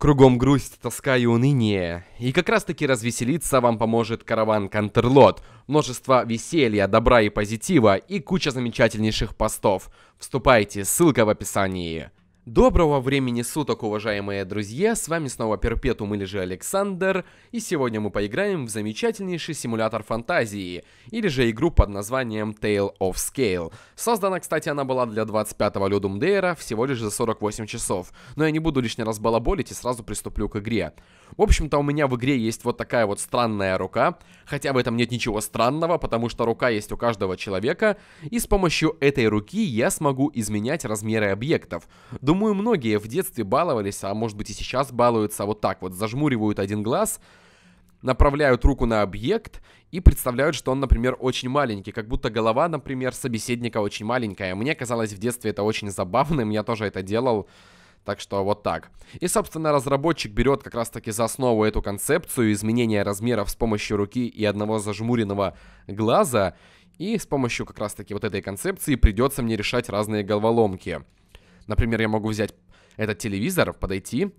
Кругом грусть, тоска и уныние. И как раз таки развеселиться вам поможет караван Контрлот. Множество веселья, добра и позитива и куча замечательнейших постов. Вступайте, ссылка в описании. Доброго времени суток, уважаемые друзья, с вами снова Перпетум или же Александр, и сегодня мы поиграем в замечательнейший симулятор фантазии, или же игру под названием Tale of Scale. Создана, кстати, она была для 25-го Людум Дейра всего лишь за 48 часов, но я не буду лишний раз балаболить и сразу приступлю к игре. В общем-то, у меня в игре есть вот такая вот странная рука, хотя в этом нет ничего странного, потому что рука есть у каждого человека, и с помощью этой руки я смогу изменять размеры объектов. Думаю, думаю, многие в детстве баловались, а может быть и сейчас балуются вот так вот, зажмуривают один глаз, направляют руку на объект и представляют, что он, например, очень маленький, как будто голова, например, собеседника очень маленькая. Мне казалось в детстве это очень забавным, я тоже это делал. Так что вот так. И, собственно, разработчик берет как раз-таки за основу эту концепцию изменения размеров с помощью руки и одного зажмуренного глаза. И с помощью как раз-таки вот этой концепции придется мне решать разные головоломки. Например, я могу взять этот телевизор, подойти,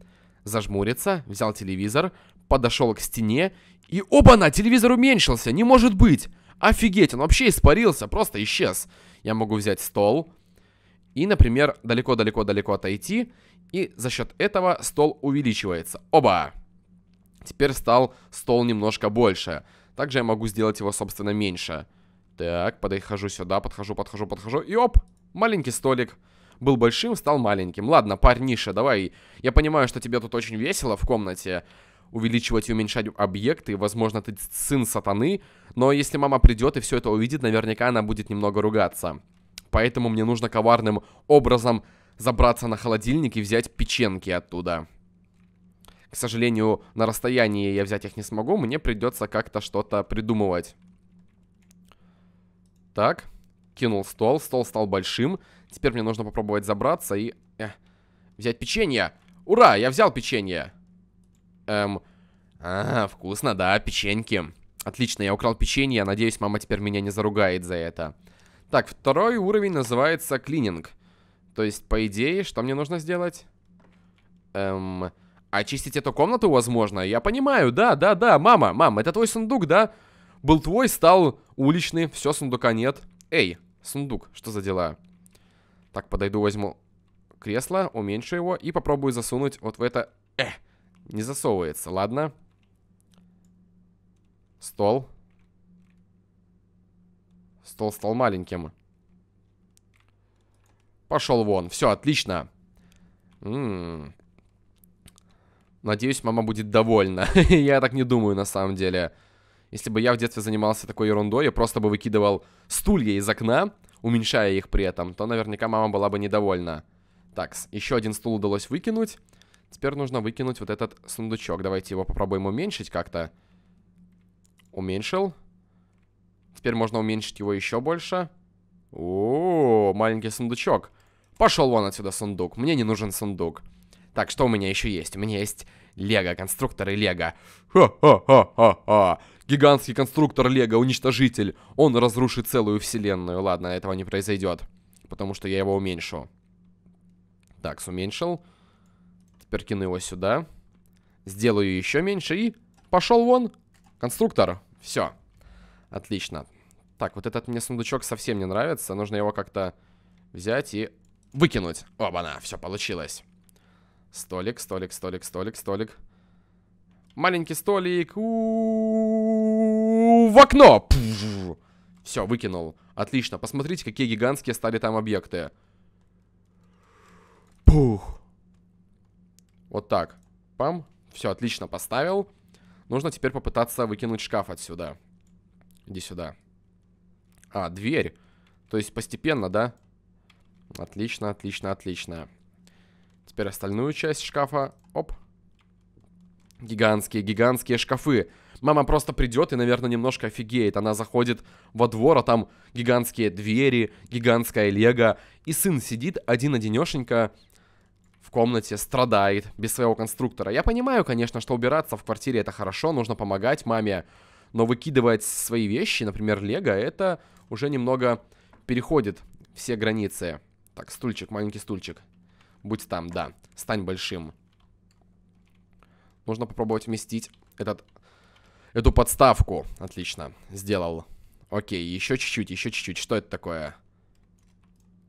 зажмуриться, взял телевизор, подошел к стене, и оба-на, телевизор уменьшился, не может быть! Офигеть, он вообще испарился, просто исчез. Я могу взять стол и, например, далеко-далеко-далеко отойти, и за счет этого стол увеличивается. Оба! Теперь стал стол немножко больше. Также я могу сделать его, собственно, меньше. Так, подхожу сюда, подхожу, подхожу, подхожу, и оп! Маленький столик был большим, стал маленьким. Ладно, парниша, давай. Я понимаю, что тебе тут очень весело в комнате увеличивать и уменьшать объекты. Возможно, ты сын сатаны, но если мама придет и все это увидит, наверняка она будет немного ругаться. Поэтому мне нужно коварным образом забраться на холодильник и взять печенки оттуда. К сожалению, на расстоянии я взять их не смогу, мне придется как-то что-то придумывать. Так, кинул стол, стол стал большим, Теперь мне нужно попробовать забраться и... Э, взять печенье. Ура, я взял печенье. Эм... А, вкусно, да, печеньки. Отлично, я украл печенье. Я Надеюсь, мама теперь меня не заругает за это. Так, второй уровень называется клининг. То есть, по идее, что мне нужно сделать? Эм... Очистить эту комнату, возможно? Я понимаю, да, да, да. Мама, мам, это твой сундук, да? Был твой, стал уличный. Все, сундука нет. Эй, сундук, что за дела? Так, подойду, возьму кресло, уменьшу его и попробую засунуть вот в это... Э, не засовывается, ладно. Стол. Стол стал маленьким. Пошел вон. Все, отлично. М м-м. -м -м. Надеюсь, мама будет довольна. я так не думаю, на самом деле. Если бы я в детстве занимался такой ерундой, я просто бы выкидывал стулья из окна, уменьшая их при этом, то наверняка мама была бы недовольна. Так, еще один стул удалось выкинуть. Теперь нужно выкинуть вот этот сундучок. Давайте его попробуем уменьшить как-то. Уменьшил. Теперь можно уменьшить его еще больше. О, маленький сундучок. Пошел вон отсюда сундук. Мне не нужен сундук. Так, что у меня еще есть? У меня есть Лего, конструкторы Лего. Ха-ха-ха-ха-ха. Гигантский конструктор Лего, уничтожитель. Он разрушит целую вселенную. Ладно, этого не произойдет. Потому что я его уменьшу. Так, уменьшил. Теперь кину его сюда. Сделаю еще меньше и... Пошел вон. Конструктор. Все. Отлично. Так, вот этот мне сундучок совсем не нравится. Нужно его как-то взять и выкинуть. Оба-на, все получилось. Столик, столик, столик, столик, столик. Маленький столик. В окно! Все, выкинул. Отлично. Посмотрите, какие гигантские стали там объекты. Пух. Вот так. Пам. Все, отлично, поставил. Нужно теперь попытаться выкинуть шкаф отсюда. Иди сюда. А, дверь. То есть постепенно, да? Отлично, отлично, отлично. Теперь остальную часть шкафа. Оп. Гигантские, гигантские шкафы. Мама просто придет и, наверное, немножко офигеет. Она заходит во двор, а там гигантские двери, гигантская лего. И сын сидит один-одинешенько в комнате, страдает без своего конструктора. Я понимаю, конечно, что убираться в квартире это хорошо, нужно помогать маме. Но выкидывать свои вещи, например, лего, это уже немного переходит все границы. Так, стульчик, маленький стульчик. Будь там, да. Стань большим. Нужно попробовать вместить этот, эту подставку. Отлично. Сделал. Окей, еще чуть-чуть, еще чуть-чуть. Что это такое?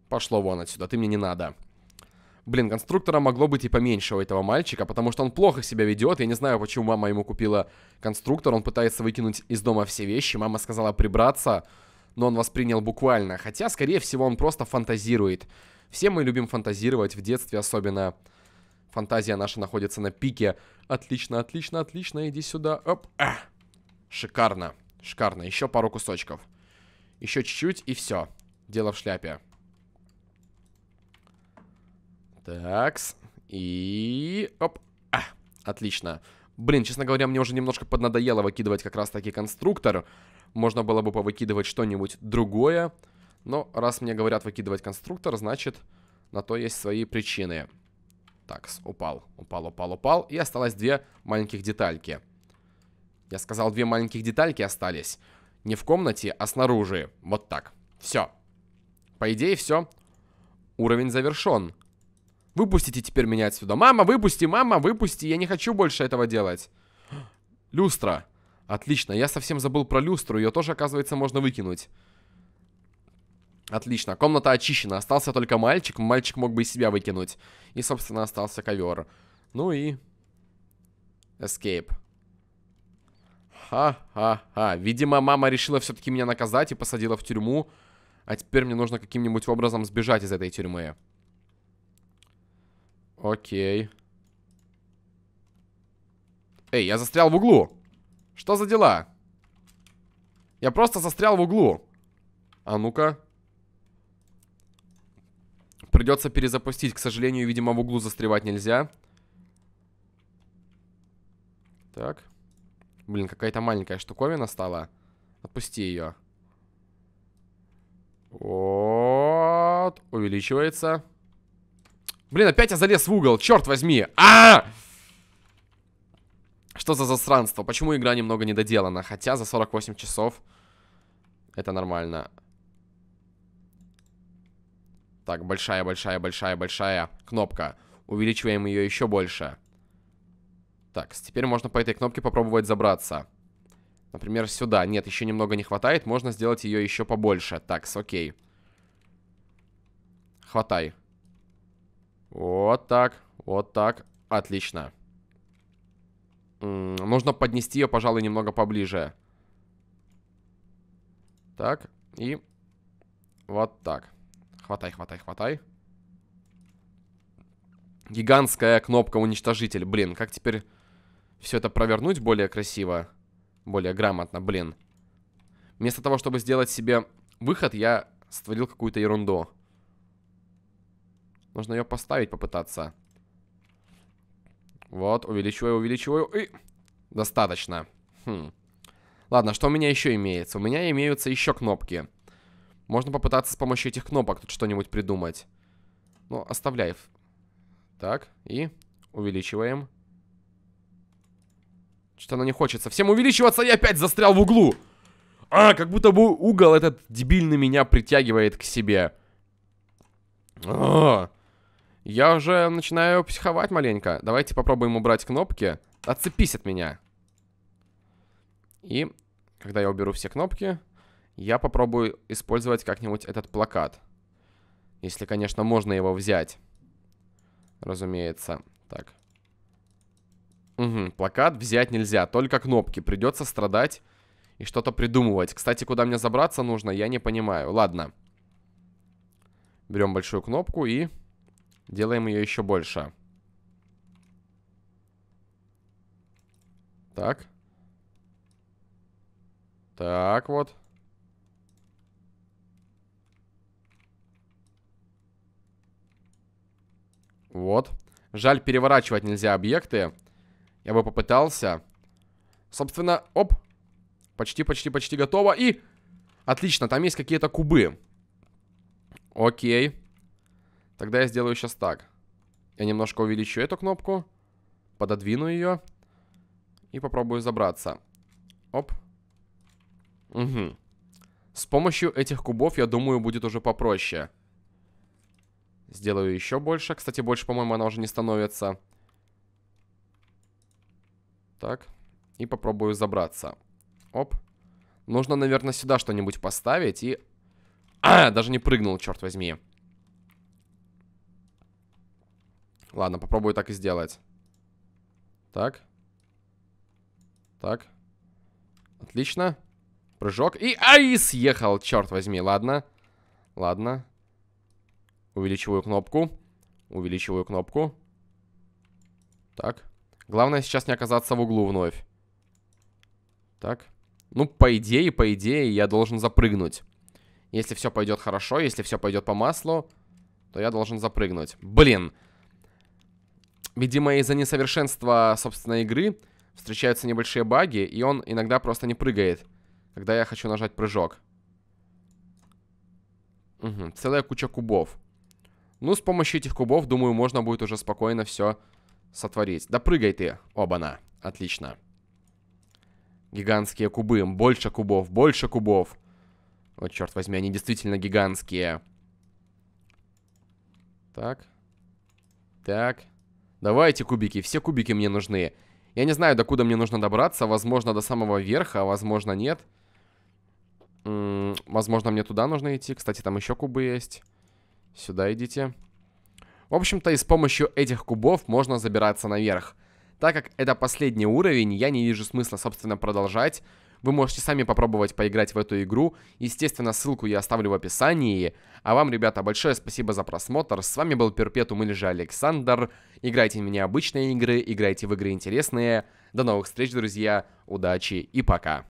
Пошло вон отсюда, ты мне не надо. Блин, конструктора могло быть и поменьше у этого мальчика, потому что он плохо себя ведет. Я не знаю, почему мама ему купила конструктор. Он пытается выкинуть из дома все вещи. Мама сказала прибраться но он воспринял буквально, хотя, скорее всего, он просто фантазирует. Все мы любим фантазировать в детстве, особенно фантазия наша находится на пике. Отлично, отлично, отлично, иди сюда. Оп, а. Шикарно, шикарно. Еще пару кусочков. Еще чуть-чуть и все. Дело в шляпе. Такс. И... Оп. А, отлично. Блин, честно говоря, мне уже немножко поднадоело выкидывать как раз таки конструктор. Можно было бы повыкидывать что-нибудь другое. Но раз мне говорят выкидывать конструктор, значит, на то есть свои причины. Так, упал, упал, упал, упал. И осталось две маленьких детальки. Я сказал, две маленьких детальки остались. Не в комнате, а снаружи. Вот так. Все. По идее, все. Уровень завершен. Выпустите теперь меня отсюда. Мама, выпусти, мама, выпусти. Я не хочу больше этого делать. Люстра. Отлично, я совсем забыл про люстру, ее тоже, оказывается, можно выкинуть. Отлично, комната очищена, остался только мальчик, мальчик мог бы и себя выкинуть. И, собственно, остался ковер. Ну и... Escape. Ха-ха-ха. Видимо, мама решила все-таки меня наказать и посадила в тюрьму. А теперь мне нужно каким-нибудь образом сбежать из этой тюрьмы. Окей. Эй, я застрял в углу. Что за дела? Я просто застрял в углу. А ну-ка. Придется перезапустить. К сожалению, видимо, в углу застревать нельзя. Так. Блин, какая-то маленькая штуковина стала. Отпусти ее. Вот. Увеличивается. Блин, опять я залез в угол. Черт возьми. А! -а, -а! Что за засранство? Почему игра немного недоделана? Хотя за 48 часов это нормально. Так, большая, большая, большая, большая кнопка. Увеличиваем ее еще больше. Так, теперь можно по этой кнопке попробовать забраться. Например, сюда. Нет, еще немного не хватает. Можно сделать ее еще побольше. Так, окей. Хватай. Вот так, вот так. Отлично нужно поднести ее, пожалуй, немного поближе. Так, и вот так. Хватай, хватай, хватай. Гигантская кнопка уничтожитель. Блин, как теперь все это провернуть более красиво, более грамотно, блин. Вместо того, чтобы сделать себе выход, я створил какую-то ерунду. Нужно ее поставить, попытаться. Вот, увеличиваю, увеличиваю. И... Достаточно. Хм. Ладно, что у меня еще имеется? У меня имеются еще кнопки. Можно попытаться с помощью этих кнопок тут что-нибудь придумать. Ну, оставляй. Так, и увеличиваем. Что-то она не хочется. Всем увеличиваться, я опять застрял в углу. А, как будто бы угол этот дебильный меня притягивает к себе. А, -а, -а. Я уже начинаю психовать маленько. Давайте попробуем убрать кнопки. Отцепись от меня. И когда я уберу все кнопки, я попробую использовать как-нибудь этот плакат. Если, конечно, можно его взять. Разумеется. Так. Угу, плакат взять нельзя, только кнопки. Придется страдать и что-то придумывать. Кстати, куда мне забраться нужно, я не понимаю. Ладно. Берем большую кнопку и Делаем ее еще больше. Так. Так вот. Вот. Жаль, переворачивать нельзя объекты. Я бы попытался. Собственно, оп. Почти, почти, почти готово. И... Отлично, там есть какие-то кубы. Окей. Тогда я сделаю сейчас так. Я немножко увеличу эту кнопку. Пододвину ее. И попробую забраться. Оп. Угу. С помощью этих кубов, я думаю, будет уже попроще. Сделаю еще больше. Кстати, больше, по-моему, она уже не становится. Так. И попробую забраться. Оп. Нужно, наверное, сюда что-нибудь поставить и... А, даже не прыгнул, черт возьми. Ладно, попробую так и сделать. Так. Так. Отлично. Прыжок. И... Ай, съехал, черт возьми. Ладно. Ладно. Увеличиваю кнопку. Увеличиваю кнопку. Так. Главное сейчас не оказаться в углу вновь. Так. Ну, по идее, по идее, я должен запрыгнуть. Если все пойдет хорошо, если все пойдет по маслу, то я должен запрыгнуть. Блин. Блин. Видимо, из-за несовершенства, собственной игры встречаются небольшие баги, и он иногда просто не прыгает, когда я хочу нажать прыжок. Угу, целая куча кубов. Ну, с помощью этих кубов, думаю, можно будет уже спокойно все сотворить. Да прыгай ты, оба-на. Отлично. Гигантские кубы. Больше кубов, больше кубов. Вот, черт возьми, они действительно гигантские. Так. Так. Давайте кубики, все кубики мне нужны. Я не знаю, докуда мне нужно добраться. Возможно, до самого верха, а возможно, нет. М -м возможно, мне туда нужно идти. Кстати, там еще кубы есть. Сюда идите. В общем-то, и с помощью этих кубов можно забираться наверх. Так как это последний уровень, я не вижу смысла, собственно, продолжать. Вы можете сами попробовать поиграть в эту игру. Естественно, ссылку я оставлю в описании. А вам, ребята, большое спасибо за просмотр. С вами был Перпетум или же Александр. Играйте в меня обычные игры, играйте в игры интересные. До новых встреч, друзья. Удачи и пока.